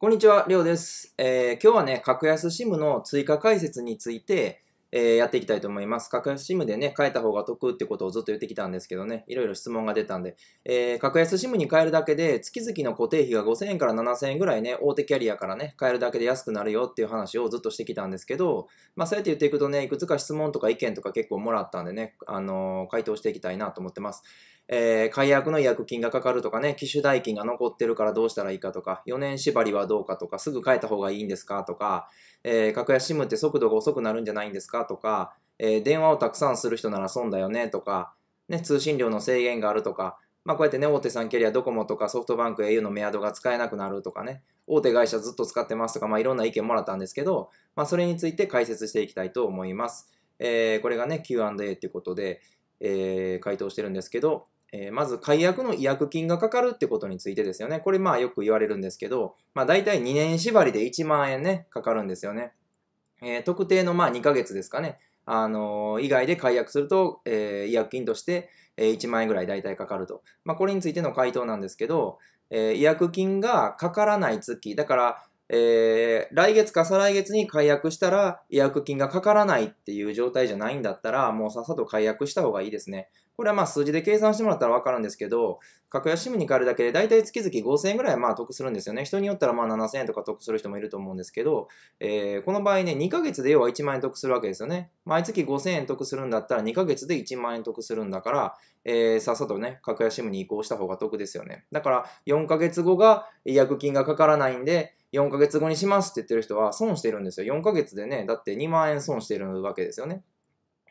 こんにちは、りょうです、えー、今日はね、格安 SIM の追加解説について、えー、やっていきたいと思います。格安 SIM でね、変えた方が得ってことをずっと言ってきたんですけどね、いろいろ質問が出たんで、えー、格安 SIM に変えるだけで、月々の固定費が5000円から7000円ぐらいね、大手キャリアからね、変えるだけで安くなるよっていう話をずっとしてきたんですけど、まあそうやって言っていくとね、いくつか質問とか意見とか結構もらったんでね、あのー、回答していきたいなと思ってます。えー、解約の違約金がかかるとかね、機種代金が残ってるからどうしたらいいかとか、4年縛りはどうかとか、すぐ変えた方がいいんですかとか、えー、格安 SIM って速度が遅くなるんじゃないんですかとか、えー、電話をたくさんする人なら損だよねとか、ね、通信量の制限があるとか、まあ、こうやってね、大手3キャリア、ドコモとかソフトバンク、au のメアドが使えなくなるとかね、大手会社ずっと使ってますとか、まあ、いろんな意見もらったんですけど、まあ、それについて解説していきたいと思います。えー、これがね、Q&A っていうことで、えー、回答してるんですけど、えー、まず解約の違約金がかかるってことについてですよね。これまあよく言われるんですけど、まあ大体2年縛りで1万円ね、かかるんですよね。えー、特定のまあ2ヶ月ですかね。あのー、以外で解約すると、えー、違約金として、えー、1万円ぐらい大体かかると。まあこれについての回答なんですけど、えー、違約金がかからない月、だから、えー、来月か再来月に解約したら違約金がかからないっていう状態じゃないんだったら、もうさっさと解約した方がいいですね。これはまあ数字で計算してもらったらわかるんですけど、格安 SIM に変えるだけで大体月々5000円ぐらいまあ得するんですよね。人によったらまあ7000円とか得する人もいると思うんですけど、えー、この場合ね、2ヶ月で要は1万円得するわけですよね。毎月5000円得するんだったら2ヶ月で1万円得するんだから、えー、さっさとね、格安 SIM に移行した方が得ですよね。だから4ヶ月後が違約金がかからないんで、4ヶ月後にしますって言ってる人は損してるんですよ。4ヶ月でね、だって2万円損してるわけですよね。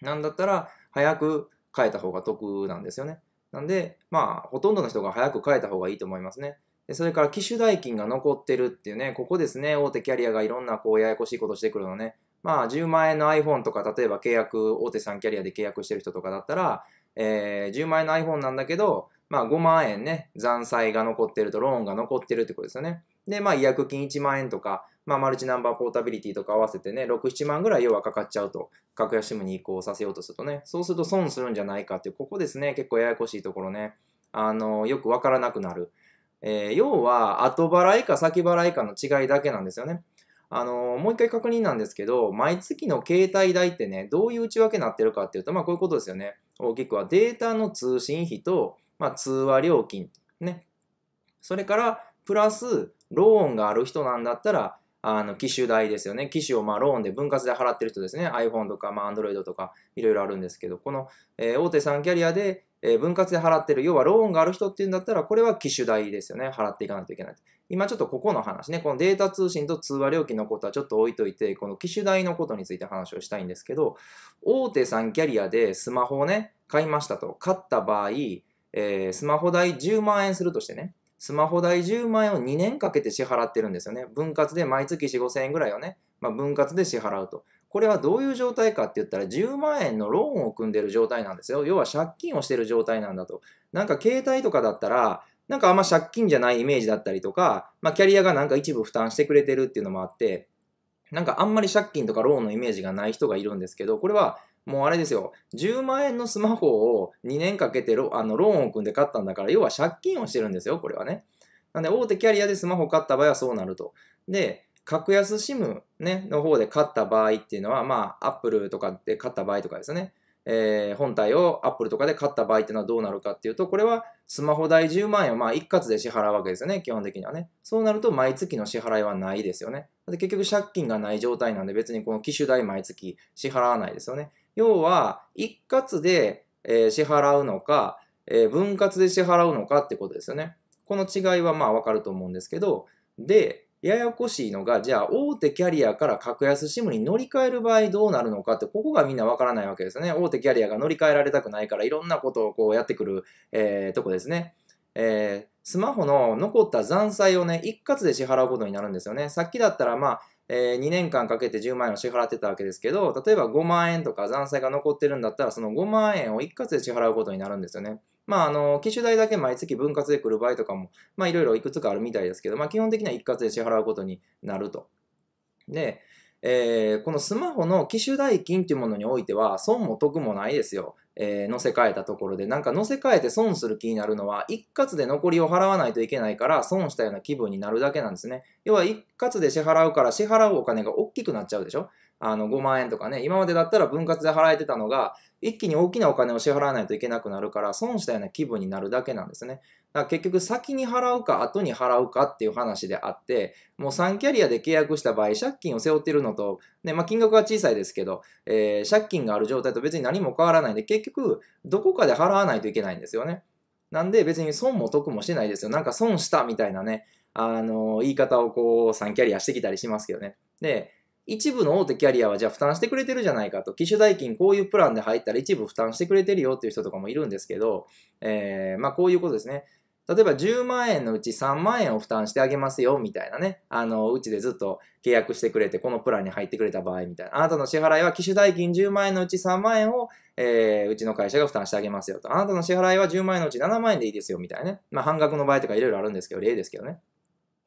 なんだったら、早く変えた方が得なんですよね。なんで、まあ、ほとんどの人が早く変えた方がいいと思いますね。でそれから、機種代金が残ってるっていうね、ここですね、大手キャリアがいろんなこうややこしいことしてくるのね。まあ、10万円の iPhone とか、例えば契約、大手3キャリアで契約してる人とかだったら、えー、10万円の iPhone なんだけど、まあ、5万円ね、残債が残ってると、ローンが残ってるってことですよね。で、まあ、違約金1万円とか、まあ、マルチナンバーポータビリティとか合わせてね、6、7万ぐらい要はかかっちゃうと、格安 SIM に移行させようとするとね、そうすると損するんじゃないかっていう、ここですね、結構ややこしいところね、あの、よくわからなくなる。えー、要は、後払いか先払いかの違いだけなんですよね。あのもう一回確認なんですけど、毎月の携帯代ってね、どういう内訳になってるかっていうと、まあこういうことですよね。大きくはデータの通信費と、まあ通話料金、ね。それから、プラス、ローンがある人なんだったら、あの、機種代ですよね。機種をまあローンで分割で払ってる人ですね。iPhone とか、まあ、Android とか、いろいろあるんですけど、この、えー、大手3キャリアで、えー、分割で払ってる、要はローンがある人っていうんだったら、これは機種代ですよね。払っていかないといけない。今ちょっとここの話ね、このデータ通信と通話料金のことはちょっと置いといて、この機種代のことについて話をしたいんですけど、大手3キャリアでスマホをね、買いましたと。買った場合、えー、スマホ代10万円するとしてね、スマホ代10万円を2年かけて支払ってるんですよね。分割で毎月4、5000円ぐらいをね、まあ、分割で支払うと。これはどういう状態かって言ったら、10万円のローンを組んでる状態なんですよ。要は借金をしてる状態なんだと。なんか携帯とかだったら、なんかあんま借金じゃないイメージだったりとか、まあ、キャリアがなんか一部負担してくれてるっていうのもあって、なんかあんまり借金とかローンのイメージがない人がいるんですけど、これはもうあれですよ、10万円のスマホを2年かけてロあのローンを組んで買ったんだから、要は借金をしてるんですよ、これはね。なんで、大手キャリアでスマホ買った場合はそうなると。で、格安 SIM、ね、の方で買った場合っていうのは、まあ、Apple とかで買った場合とかですね、えー、本体を Apple とかで買った場合っていうのはどうなるかっていうと、これはスマホ代10万円をまあ一括で支払うわけですよね、基本的にはね。そうなると毎月の支払いはないですよね。で結局借金がない状態なんで別にこの機種代毎月支払わないですよね。要は、一括で、え支払うのか、え分割で支払うのかってことですよね。この違いはまあわかると思うんですけど、で、ややこしいのが、じゃあ大手キャリアから格安 SIM に乗り換える場合どうなるのかって、ここがみんなわからないわけですよね。大手キャリアが乗り換えられたくないから、いろんなことをこうやってくる、えー、とこですね。えー、スマホの残った残債をね、一括で支払うことになるんですよね。さっきだったら、まあ、えー、2年間かけて10万円を支払ってたわけですけど、例えば5万円とか残債が残ってるんだったら、その5万円を一括で支払うことになるんですよね。まあ、あの、機種代だけ毎月分割で来る場合とかも、まあ、いろいろいくつかあるみたいですけど、まあ、基本的には一括で支払うことになると。で、えー、このスマホの機種代金というものにおいては、損も得もないですよ。えー、乗せ替えたところで、なんか乗せ替えて損する気になるのは、一括で残りを払わないといけないから、損したような気分になるだけなんですね。要は一括で支払うから、支払うお金が大きくなっちゃうでしょあの5万円とかね、今までだったら分割で払えてたのが、一気に大きなお金を支払わないといけなくなるから、損したような気分になるだけなんですね。だから結局先に払うか後に払うかっていう話であって、もう3キャリアで契約した場合、借金を背負ってるのと、ね、まあ、金額は小さいですけど、えー、借金がある状態と別に何も変わらないんで、結局どこかで払わないといけないんですよね。なんで別に損も得もしてないですよ。なんか損したみたいなね、あのー、言い方をこう3キャリアしてきたりしますけどね。で、一部の大手キャリアはじゃあ負担してくれてるじゃないかと、機種代金こういうプランで入ったら一部負担してくれてるよっていう人とかもいるんですけど、えー、まあこういうことですね。例えば10万円のうち3万円を負担してあげますよみたいなね、あの、うちでずっと契約してくれて、このプランに入ってくれた場合みたいな、あなたの支払いは機種代金10万円のうち3万円を、えー、うちの会社が負担してあげますよと、あなたの支払いは10万円のうち7万円でいいですよみたいなね、まあ半額の場合とかいろいろあるんですけど、例ですけどね。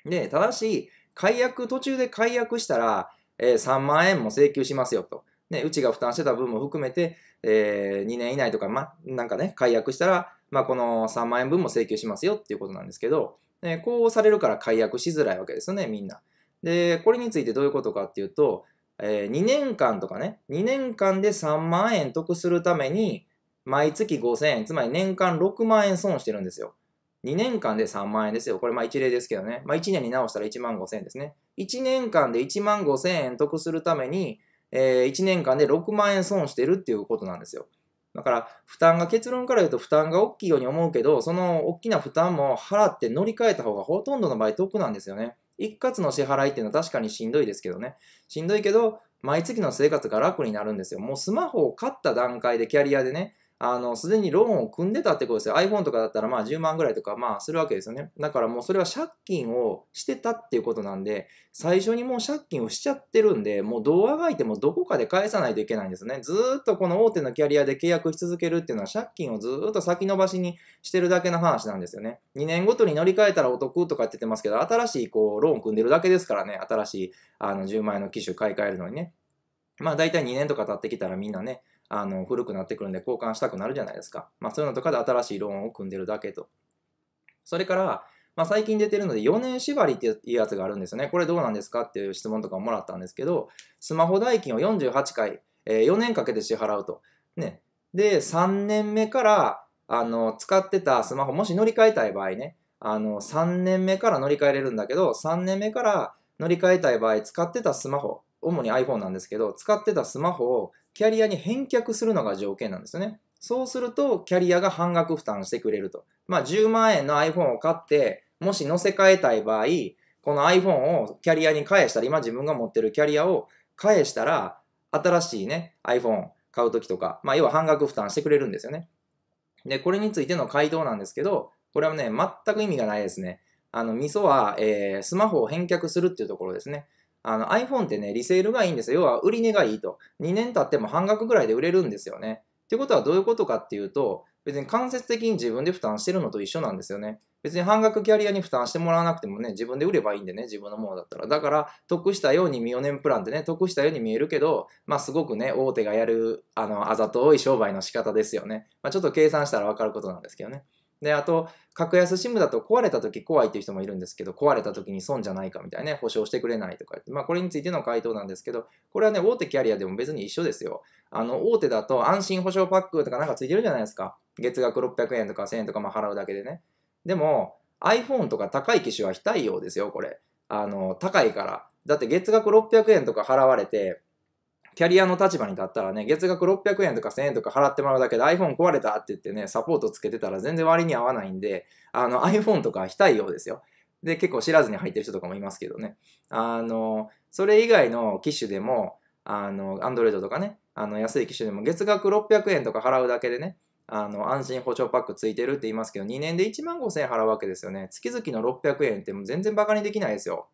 で、ただし、解約、途中で解約したら、えー、3万円も請求しますよと。ね、うちが負担してた分も含めて、えー、2年以内とか、ま、なんかね、解約したら、まあ、この3万円分も請求しますよっていうことなんですけど、ね、こうされるから解約しづらいわけですよね、みんな。で、これについてどういうことかっていうと、えー、2年間とかね、2年間で3万円得するために、毎月5000円、つまり年間6万円損してるんですよ。2年間で3万円ですよ。これまあ一例ですけどね。まあ1年に直したら1万5千円ですね。1年間で1万5千円得するために、えー、1年間で6万円損してるっていうことなんですよ。だから負担が結論から言うと負担が大きいように思うけど、その大きな負担も払って乗り換えた方がほとんどの場合得なんですよね。一括の支払いっていうのは確かにしんどいですけどね。しんどいけど、毎月の生活が楽になるんですよ。もうスマホを買った段階でキャリアでね、あの、すでにローンを組んでたってことですよ。iPhone とかだったらまあ10万ぐらいとかまあするわけですよね。だからもうそれは借金をしてたっていうことなんで、最初にもう借金をしちゃってるんで、もうどうあがいてもどこかで返さないといけないんですね。ずっとこの大手のキャリアで契約し続けるっていうのは借金をずっと先延ばしにしてるだけの話なんですよね。2年ごとに乗り換えたらお得とかって言ってますけど、新しいこうローン組んでるだけですからね。新しいあの10万円の機種買い替えるのにね。まあ大体2年とか経ってきたらみんなね、あの古くなってくるんで交換したくなるじゃないですか。まあ、そういうのとかで新しいローンを組んでるだけと。それから、まあ、最近出てるので4年縛りっていうやつがあるんですよね。これどうなんですかっていう質問とかもらったんですけど、スマホ代金を48回、えー、4年かけて支払うと。ね。で、3年目から、あの、使ってたスマホ、もし乗り換えたい場合ね、あの、3年目から乗り換えれるんだけど、3年目から乗り換えたい場合、使ってたスマホ、主に iPhone なんですけど、使ってたスマホをキャリアに返却するのが条件なんですよね。そうすると、キャリアが半額負担してくれると。まあ、10万円の iPhone を買って、もし乗せ替えたい場合、この iPhone をキャリアに返したり、今自分が持ってるキャリアを返したら、新しいね、iPhone 買うときとか、まあ、要は半額負担してくれるんですよね。で、これについての回答なんですけど、これはね、全く意味がないですね。あの、ミソは、えー、スマホを返却するっていうところですね。あの iPhone ってね、リセールがいいんですよ。要は売り値がいいと。2年経っても半額ぐらいで売れるんですよね。ってことはどういうことかっていうと、別に間接的に自分で負担してるのと一緒なんですよね。別に半額キャリアに負担してもらわなくてもね、自分で売ればいいんでね、自分のものだったら。だから、得したように見4年プランってね、得したように見えるけど、まあすごくね、大手がやる、あの、あざとい商売の仕方ですよね。まあちょっと計算したらわかることなんですけどね。で、あと、格安 SIM だと壊れた時怖いっていう人もいるんですけど、壊れた時に損じゃないかみたいなね、保証してくれないとかって、まあこれについての回答なんですけど、これはね、大手キャリアでも別に一緒ですよ。あの、大手だと安心保証パックとかなんかついてるじゃないですか。月額600円とか1000円とかまあ払うだけでね。でも、iPhone とか高い機種は非対応ですよ、これ。あの、高いから。だって月額600円とか払われて、キャリアの立場に立ったらね、月額600円とか1000円とか払ってもらうだけで iPhone 壊れたって言ってね、サポートつけてたら全然割に合わないんで、あの iPhone とか非対応ですよ。で、結構知らずに入ってる人とかもいますけどね。あの、それ以外の機種でも、あの、Android とかね、あの安い機種でも月額600円とか払うだけでね、あの、安心保証パックついてるって言いますけど、2年で1万5000円払うわけですよね。月々の600円ってもう全然バカにできないですよ。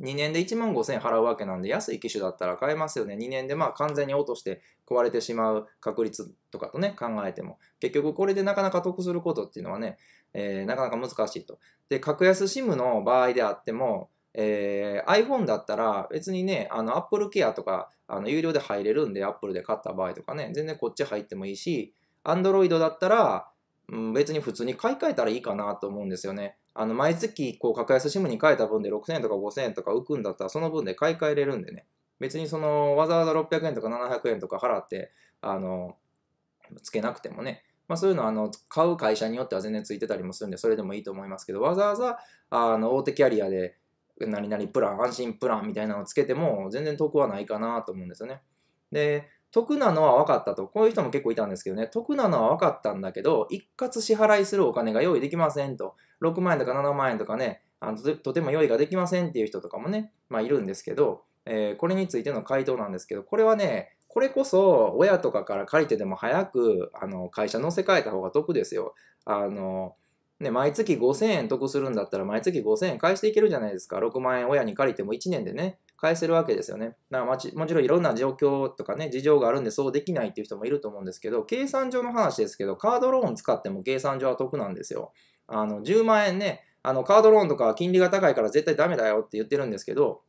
2年で1万5000円払うわけなんで、安い機種だったら買えますよね。2年でまあ完全に落として壊れてしまう確率とかとね、考えても。結局これでなかなか得することっていうのはね、えー、なかなか難しいと。で、格安 SIM の場合であっても、えー、iPhone だったら別にね、あの Apple Care とかあの有料で入れるんで、Apple で買った場合とかね、全然こっち入ってもいいし、Android だったら、うん、別に普通に買い替えたらいいかなと思うんですよね。あの、毎月、こう、格安 SIM に変えた分で6000円とか5000円とか浮くんだったら、その分で買い替えれるんでね。別にその、わざわざ600円とか700円とか払って、あの、つけなくてもね。まあ、そういうのはあの買う会社によっては全然ついてたりもするんで、それでもいいと思いますけど、わざわざあの大手キャリアで何々プラン、安心プランみたいなのをつけても全然得はないかなと思うんですよね。で、得なのは分かったと。こういう人も結構いたんですけどね、得なのは分かったんだけど、一括支払いするお金が用意できませんと。6万円とか7万円とかね、あのとても用意ができませんっていう人とかもね、まあいるんですけど、えー、これについての回答なんですけど、これはね、これこそ親とかから借りてでも早くあの会社乗せ替えた方が得ですよ。あのね、毎月5000円得するんだったら毎月5000円返していけるじゃないですか。6万円親に借りても1年でね。返せるわけですよね。かもちろんいろんな状況とかね、事情があるんでそうできないっていう人もいると思うんですけど、計算上の話ですけど、カードローン使っても計算上は得なんですよ。あの、10万円ね、あの、カードローンとか金利が高いから絶対ダメだよって言ってるんですけど、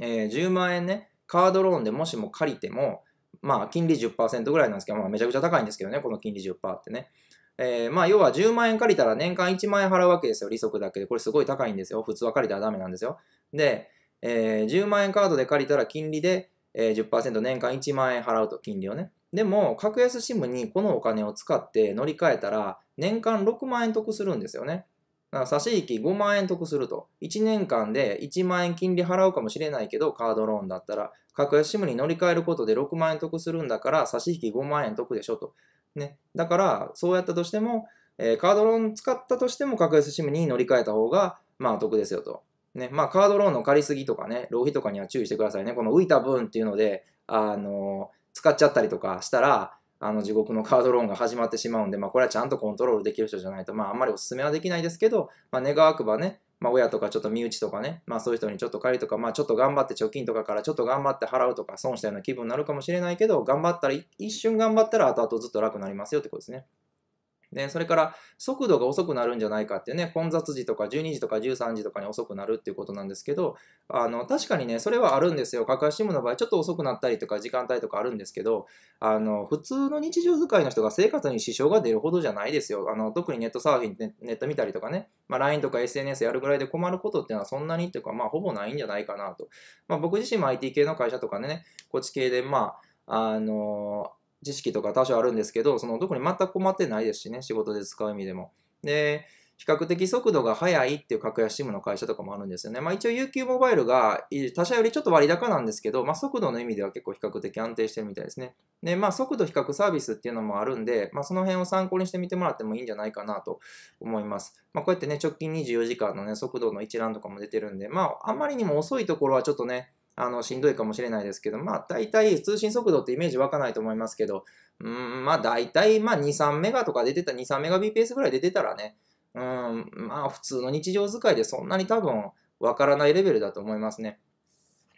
えー、10万円ね、カードローンでもしも借りても、まあ、金利10%ぐらいなんですけど、まあ、めちゃくちゃ高いんですけどね、この金利10%ってね。えー、まあ、要は10万円借りたら年間1万円払うわけですよ、利息だけで。これすごい高いんですよ。普通は借りたらダメなんですよ。で、えー、10万円カードで借りたら金利で、えー、10%年間1万円払うと、金利をね。でも、格安 SIM にこのお金を使って乗り換えたら、年間6万円得するんですよね。だから差し引き5万円得すると。1年間で1万円金利払うかもしれないけど、カードローンだったら、格安 SIM に乗り換えることで6万円得するんだから、差し引き5万円得でしょと。ね。だから、そうやったとしても、えー、カードローン使ったとしても格安 SIM に乗り換えた方が、まあ得ですよと。ね、まあカードローンの借りすぎとかね、浪費とかには注意してくださいね。この浮いた分っていうので、あの、使っちゃったりとかしたら、あの地獄のカードローンが始まってしまうんで、まあ、これはちゃんとコントロールできる人じゃないと、まあ、あんまりお勧めはできないですけど、まあ、願わくばね、まあ、親とかちょっと身内とかね、まあ、そういう人にちょっと借りとか、まあ、ちょっと頑張って貯金とかからちょっと頑張って払うとか損したような気分になるかもしれないけど頑張ったら一瞬頑張ったら後々ずっと楽になりますよってことですね。ね、それから速度が遅くなるんじゃないかってね、混雑時とか12時とか13時とかに遅くなるっていうことなんですけど、あの、確かにね、それはあるんですよ。格安 SIM の場合、ちょっと遅くなったりとか時間帯とかあるんですけど、あの、普通の日常使いの人が生活に支障が出るほどじゃないですよ。あの、特にネットサーフィン、ネット見たりとかね、まあ、LINE とか SNS やるぐらいで困ることっていうのはそんなにっていうか、まあ、ほぼないんじゃないかなと。まあ、僕自身も IT 系の会社とかね、こっち系で、まあ、あの知識とか多少あるんですけど、その特に全く困ってないですしね、仕事で使う意味でも。で、比較的速度が速いっていう格安 SIM の会社とかもあるんですよね。まあ一応 UQ モバイルが他社よりちょっと割高なんですけど、まあ速度の意味では結構比較的安定してるみたいですね。で、まあ速度比較サービスっていうのもあるんで、まあその辺を参考にしてみてもらってもいいんじゃないかなと思います。まあこうやってね、直近24時間のね、速度の一覧とかも出てるんで、まああんまりにも遅いところはちょっとね、あの、しんどいかもしれないですけど、まあ、大体通信速度ってイメージ湧かないと思いますけど、うん、まあ、大体、まあ、2、3メガとか出てた、2、3メガ BPS ぐらい出てたらね、うん、まあ、普通の日常使いでそんなに多分、わからないレベルだと思いますね。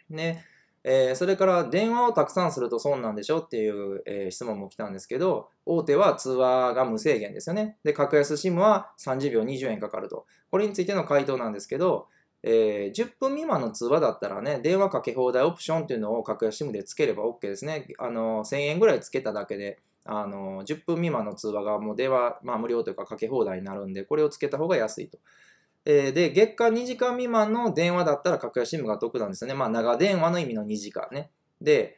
ね、えー、それから電話をたくさんすると損なんでしょっていう、えー、質問も来たんですけど、大手は通話が無制限ですよね。で、格安 SIM は30秒20円かかると。これについての回答なんですけど、えー、10分未満の通話だったらね、電話かけ放題オプションっていうのを格安 SIM でつければ OK ですね。あの、1000円ぐらいつけただけで、あの、10分未満の通話がもう電話、まあ無料というかかけ放題になるんで、これをつけた方が安いと。えー、で、月間2時間未満の電話だったら格安 SIM が得なんですよね。まあ長電話の意味の2時間ね。で、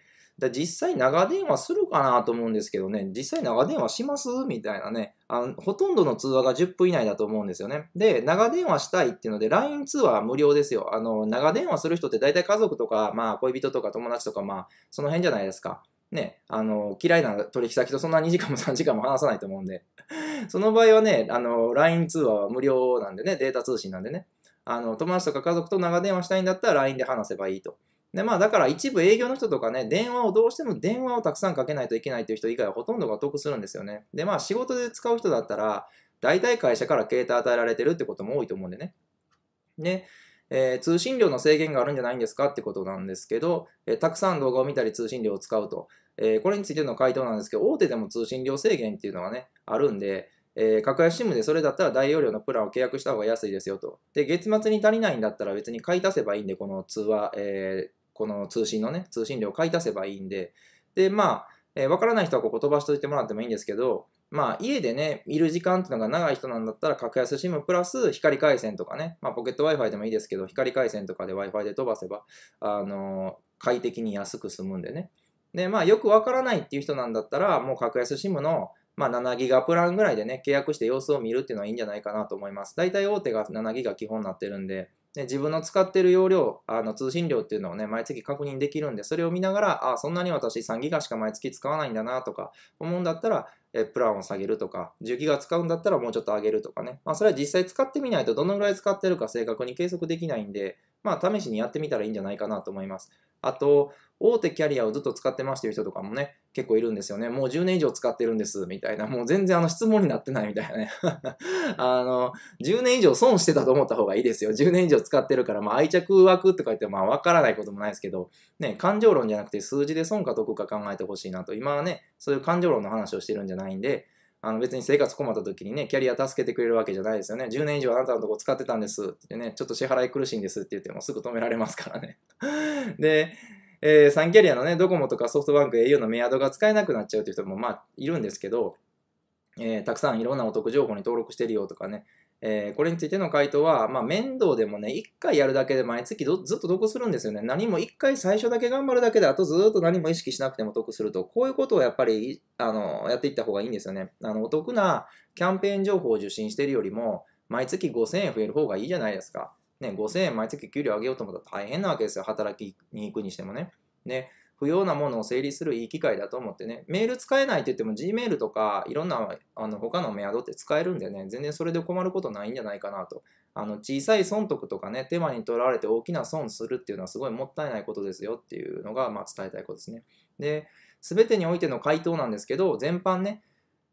実際長電話するかなと思うんですけどね、実際長電話しますみたいなねあの、ほとんどの通話が10分以内だと思うんですよね。で、長電話したいっていうので、LINE 通話は無料ですよ。あの、長電話する人って大体家族とか、まあ恋人とか友達とか、まあその辺じゃないですか。ね、あの、嫌いな取引先とそんな2時間も3 時間も話さないと思うんで、その場合はね、あの、LINE 通話は無料なんでね、データ通信なんでね、あの、友達とか家族と長電話したいんだったら LINE で話せばいいと。で、まあだから一部営業の人とかね、電話をどうしても電話をたくさんかけないといけないという人以外はほとんどが得するんですよね。で、まあ仕事で使う人だったら、大体会社から携帯与えられてるってことも多いと思うんでね。で、えー、通信量の制限があるんじゃないんですかってことなんですけど、えー、たくさん動画を見たり通信量を使うと。えー、これについての回答なんですけど、大手でも通信量制限っていうのはね、あるんで、えー、格安 SIM でそれだったら大容量のプランを契約した方が安いですよと。で、月末に足りないんだったら別に買い足せばいいんで、この通話、えこの通信のね、通信量を買い足せばいいんで、で、まあ、えー、分からない人はここ飛ばしといてもらってもいいんですけど、まあ、家でね、いる時間っていうのが長い人なんだったら、格安 SIM プラス光回線とかね、まあ、ポケット Wi-Fi でもいいですけど、光回線とかで Wi-Fi で飛ばせば、あのー、快適に安く済むんでね。で、まあ、よくわからないっていう人なんだったら、もう格安 SIM の、まあ、7ギガプランぐらいでね、契約して様子を見るっていうのはいいんじゃないかなと思います。大体大手が7ギガ基本になってるんで、で自分の使ってる容量、あの通信量っていうのをね、毎月確認できるんで、それを見ながら、あ、そんなに私3ギガしか毎月使わないんだなとか、思うんだったら、えプランを下げるとか、10ギガ使うんだったらもうちょっと上げるとかね。まあ、それは実際使ってみないとどのぐらい使ってるか正確に計測できないんで、まあ、試しにやってみたらいいんじゃないかなと思います。あと、大手キャリアをずっと使ってますという人とかもね、結構いるんですよね。もう10年以上使ってるんです、みたいな。もう全然あの質問になってないみたいなね。あの、10年以上損してたと思った方がいいですよ。10年以上使ってるから、まあ愛着枠とか言ってまあわからないこともないですけど、ね、感情論じゃなくて数字で損か得か考えてほしいなと。今はね、そういう感情論の話をしてるんじゃないんで、あの別に生活困った時にね、キャリア助けてくれるわけじゃないですよね。10年以上あなたのとこ使ってたんですってね、ちょっと支払い苦しいんですって言ってもすぐ止められますからね。で、えー、3キャリアのね、ドコモとかソフトバンク au のメアドが使えなくなっちゃうという人もまあいるんですけど、えー、たくさんいろんなお得情報に登録してるよとかね、えー、これについての回答は、まあ、面倒でもね、1回やるだけで毎月ずっと得するんですよね。何も1回最初だけ頑張るだけで、あとずっと何も意識しなくても得すると。こういうことをやっぱり、あの、やっていった方がいいんですよね。あの、お得なキャンペーン情報を受信してるよりも、毎月5000円増える方がいいじゃないですか。ね、5000円毎月給料上げようと思ったら大変なわけですよ。働きに行くにしてもね。ね、不要なものを整理するいい機会だと思ってね、メール使えないって言っても Gmail とかいろんなあの他のメアドって使えるんでね、全然それで困ることないんじゃないかなと。あの小さい損得とかね、手間にとらわれて大きな損するっていうのはすごいもったいないことですよっていうのが、まあ、伝えたいことですね。で、全てにおいての回答なんですけど、全般ね、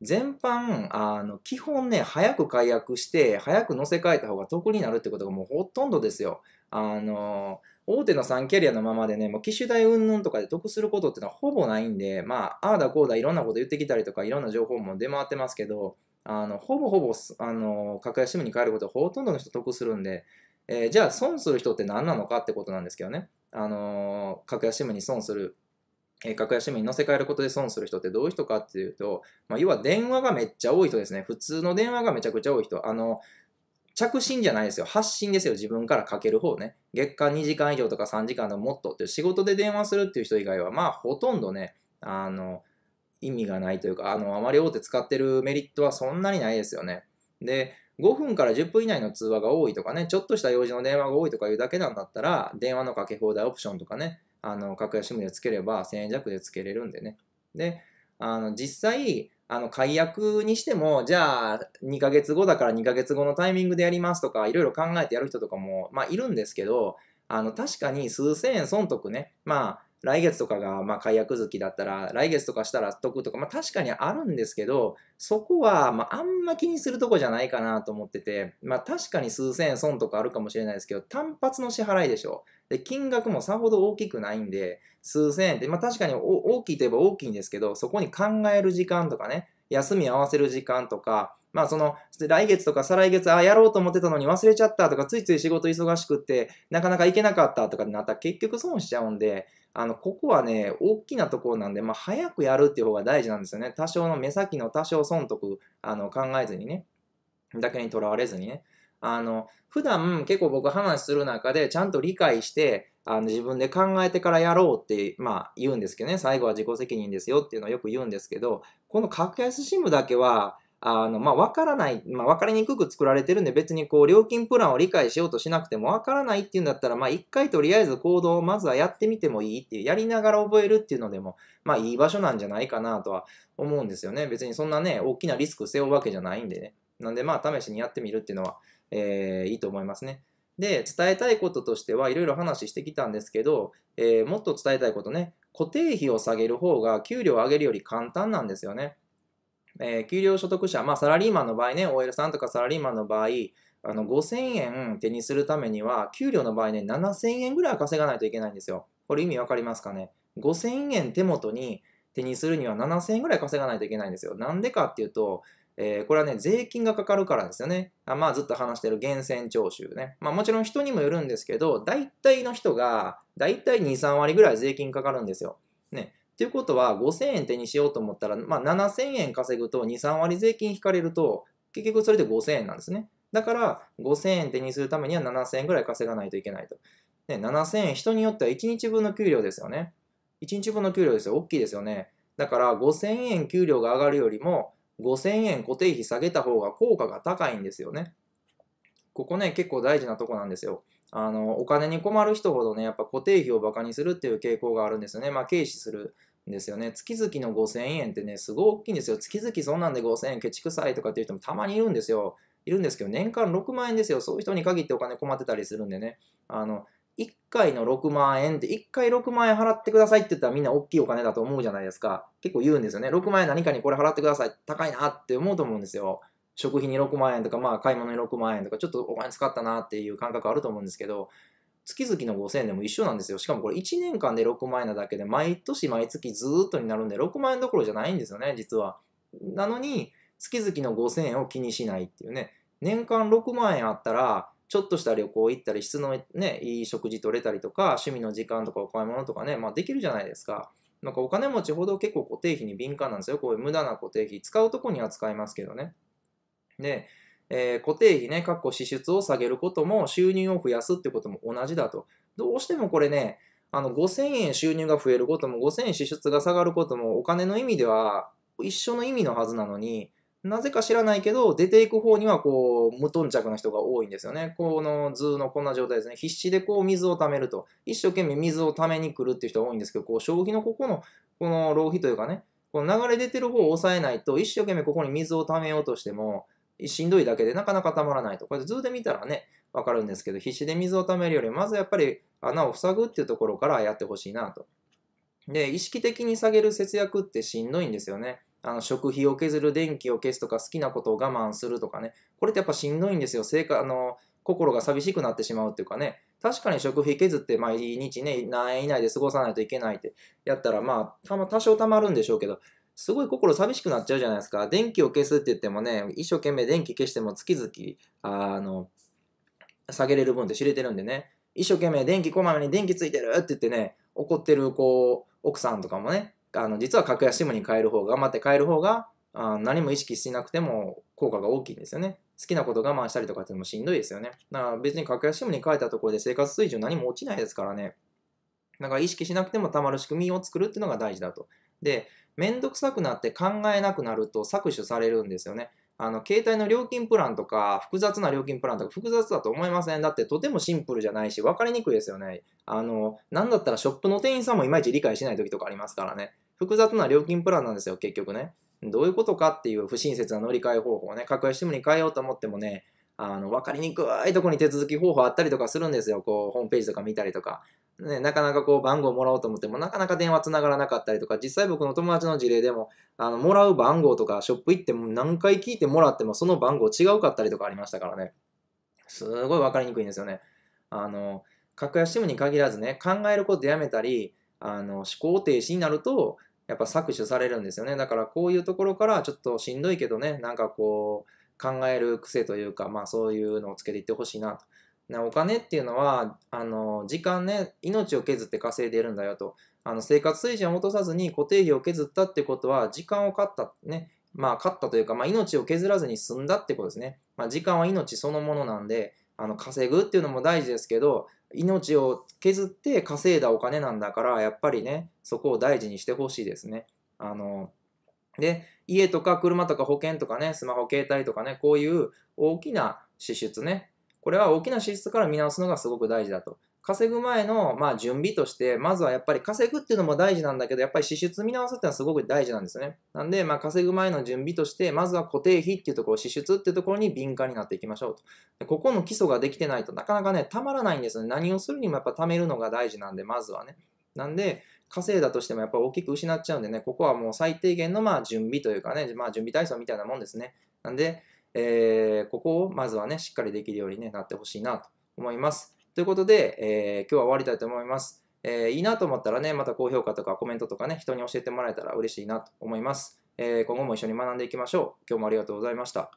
全般、あの、基本ね、早く解約して、早く乗せ替えた方が得になるってことがもうほとんどですよ。あの、大手の3キャリアのままでね、もう機種代云々とかで得することってのはほぼないんで、まあ、ああだこうだいろんなこと言ってきたりとか、いろんな情報も出回ってますけど、あの、ほぼほぼ、あの、格安 SIM に変えることはほとんどの人得するんで、えー、じゃあ損する人って何なのかってことなんですけどね。あの、格安 SIM に損するえ格安市民乗せ替えることで損する人ってどういう人かっていうと、まあ、要は電話がめっちゃ多い人ですね。普通の電話がめちゃくちゃ多い人。あの、着信じゃないですよ。発信ですよ。自分からかける方ね。月間2時間以上とか3時間でもっとって仕事で電話するっていう人以外は、まあ、ほとんどね、あの、意味がないというか、あの、あまり大手使ってるメリットはそんなにないですよね。で、5分から10分以内の通話が多いとかね、ちょっとした用事の電話が多いとかいうだけなんだったら、電話のかけ放題オプションとかね、あの、格安 SIM でつければ1000円弱でつけれるんでね。で、あの、実際、あの、解約にしても、じゃあ、2ヶ月後だから2ヶ月後のタイミングでやりますとか、いろいろ考えてやる人とかも、まあ、いるんですけど、あの、確かに数千円損得ね、まあ、来月とかが、まあ、解約月だったら、来月とかしたら得とか、まあ、確かにあるんですけど、そこは、まあ、あんま気にするとこじゃないかなと思ってて、まあ、確かに数千円損とかあるかもしれないですけど、単発の支払いでしょ。で、金額もさほど大きくないんで、数千円って、まあ、確かに大きいといえば大きいんですけど、そこに考える時間とかね、休み合わせる時間とか、まあその、来月とか再来月、ああ、やろうと思ってたのに忘れちゃったとか、ついつい仕事忙しくって、なかなか行けなかったとかになったら結局損しちゃうんで、あの、ここはね、大きなところなんで、まあ早くやるっていう方が大事なんですよね。多少の目先の多少損得、あの、考えずにね、だけにとらわれずにね。あの、普段結構僕話する中でちゃんと理解して、あの自分で考えてからやろうって、まあ、言うんですけどね、最後は自己責任ですよっていうのをよく言うんですけど、この格安シムだけは、あの、まあ、わからない、まあ、わかりにくく作られてるんで、別にこう、料金プランを理解しようとしなくても、わからないっていうんだったら、まあ、一回とりあえず行動をまずはやってみてもいいっていう、やりながら覚えるっていうのでも、まあ、いい場所なんじゃないかなとは思うんですよね。別にそんなね、大きなリスク背負うわけじゃないんでね。なんで、まあ、試しにやってみるっていうのは、えー、いいと思いますね。で、伝えたいこととしては、いろいろ話してきたんですけど、えー、もっと伝えたいことね、固定費を下げる方が給料を上げるより簡単なんですよね。えー、給料所得者、まあ、サラリーマンの場合ね、OL さんとかサラリーマンの場合、あの5000円手にするためには、給料の場合ね、7000円ぐらい稼がないといけないんですよ。これ意味わかりますかね ?5000 円手元に手にするには7000円ぐらい稼がないといけないんですよ。なんでかっていうと、えー、これはね、税金がかかるからですよね。あまあ、ずっと話してる源泉徴収ね。まあ、もちろん人にもよるんですけど、大体の人が、大体2、3割ぐらい税金かかるんですよ。ね。っていうことは、5000円手にしようと思ったら、まあ、7000円稼ぐと2、3割税金引かれると、結局それで5000円なんですね。だから、5000円手にするためには7000円ぐらい稼がないといけないと。ね、7000円、人によっては1日分の給料ですよね。1日分の給料ですよ。大きいですよね。だから、5000円給料が上がるよりも、5000円固定費下げた方が効果が高いんですよね。ここね、結構大事なとこなんですよ。あの、お金に困る人ほどね、やっぱ固定費をバカにするっていう傾向があるんですよね。まあ、軽視する。ですよね。月々の5000円ってね、すごい大きいんですよ。月々そんなんで5000円、ケチくさいとかっていう人もたまにいるんですよ。いるんですけど、年間6万円ですよ。そういう人に限ってお金困ってたりするんでね。あの、1回の6万円って、1回6万円払ってくださいって言ったらみんな大きいお金だと思うじゃないですか。結構言うんですよね。6万円何かにこれ払ってください。高いなって思うと思うんですよ。食費に6万円とか、まあ買い物に6万円とか、ちょっとお金使ったなっていう感覚あると思うんですけど、月々の5000円でも一緒なんですよ。しかもこれ1年間で6万円なだけで、毎年毎月ずっとになるんで、6万円どころじゃないんですよね、実は。なのに、月々の5000円を気にしないっていうね。年間6万円あったら、ちょっとした旅行行ったり、質のね、いい食事取れたりとか、趣味の時間とかお買い物とかね、まあできるじゃないですか。なんかお金持ちほど結構固定費に敏感なんですよ。こういう無駄な固定費。使うとこには使いますけどね。で、えー、固定費ね、かっこ支出を下げることも収入を増やすってことも同じだと。どうしてもこれね、あの5000円収入が増えることも5000円支出が下がることもお金の意味では一緒の意味のはずなのに、なぜか知らないけど、出ていく方にはこう、無頓着な人が多いんですよね。この図のこんな状態ですね。必死でこう、水を貯めると。一生懸命水を貯めに来るっていう人が多いんですけど、こう、消費のここの、この浪費というかね、この流れ出てる方を抑えないと、一生懸命ここに水を貯めようとしても、しんどいだけでなかなかたまらないと。これ図で見たらね、わかるんですけど、必死で水をためるより、まずやっぱり穴を塞ぐっていうところからやってほしいなと。で、意識的に下げる節約ってしんどいんですよね。あの食費を削る、電気を消すとか、好きなことを我慢するとかね。これってやっぱしんどいんですよ。生活、あの、心が寂しくなってしまうっていうかね。確かに食費削って毎日ね、何円以内で過ごさないといけないってやったら、まあ、た多少たまるんでしょうけど、すごい心寂しくなっちゃうじゃないですか。電気を消すって言ってもね、一生懸命電気消しても月々、あの、下げれる分って知れてるんでね、一生懸命電気こまめに電気ついてるって言ってね、怒ってる、こう、奥さんとかもね、あの、実は格安シムに変える方が、頑張って変える方が、あ何も意識しなくても効果が大きいんですよね。好きなこと我慢したりとかってのもしんどいですよね。だから別に格安シムに変えたところで生活水準何も落ちないですからね。だから意識しなくてもたまる仕組みを作るっていうのが大事だと。で、めんどくさくなって考えなくなると搾取されるんですよね。あの、携帯の料金プランとか、複雑な料金プランとか、複雑だと思いません、だってとてもシンプルじゃないし、分かりにくいですよね。あの、なんだったらショップの店員さんもいまいち理解しない時とかありますからね。複雑な料金プランなんですよ、結局ね。どういうことかっていう不親切な乗り換え方法をね、格安シムに変えようと思ってもね、あの、分かりにくいとこに手続き方法あったりとかするんですよ。こう、ホームページとか見たりとか。ね、なかなかこう番号をもらおうと思っても、なかなか電話つながらなかったりとか、実際僕の友達の事例でも、あの、もらう番号とか、ショップ行っても何回聞いてもらっても、その番号違うかったりとかありましたからね。すごいわかりにくいんですよね。あの、格安シムに限らずね、考えることやめたり、あの、思考停止になると、やっぱ搾取されるんですよね。だからこういうところからちょっとしんどいけどね、なんかこう、考える癖というか、まあそういうのをつけていってほしいなと。お金っていうのは、あの、時間ね、命を削って稼いでるんだよと。あの、生活水準を落とさずに固定費を削ったってことは、時間を買った、ね。まあ、買ったというか、まあ、命を削らずに済んだってことですね。まあ、時間は命そのものなんで、あの、稼ぐっていうのも大事ですけど、命を削って稼いだお金なんだから、やっぱりね、そこを大事にしてほしいですね。あの、で、家とか車とか保険とかね、スマホ、携帯とかね、こういう大きな支出ね、これは大きな支出から見直すのがすごく大事だと。稼ぐ前の、まあ、準備として、まずはやっぱり稼ぐっていうのも大事なんだけど、やっぱり支出見直すっていうのはすごく大事なんですよね。なんで、まあ、稼ぐ前の準備として、まずは固定費っていうところ、支出っていうところに敏感になっていきましょうと。でここの基礎ができてないとなかなかね、たまらないんですよね。何をするにもやっぱ貯めるのが大事なんで、まずはね。なんで、稼いだとしてもやっぱ大きく失っちゃうんでね、ここはもう最低限のまあ準備というかね、まあ準備体操みたいなもんですね。なんで、えー、ここをまずはね、しっかりできるように、ね、なってほしいなと思います。ということで、えー、今日は終わりたいと思います。えー、いいなと思ったらね、また高評価とかコメントとかね、人に教えてもらえたら嬉しいなと思います。え今後も一緒に学んでいきましょう。今日もありがとうございました。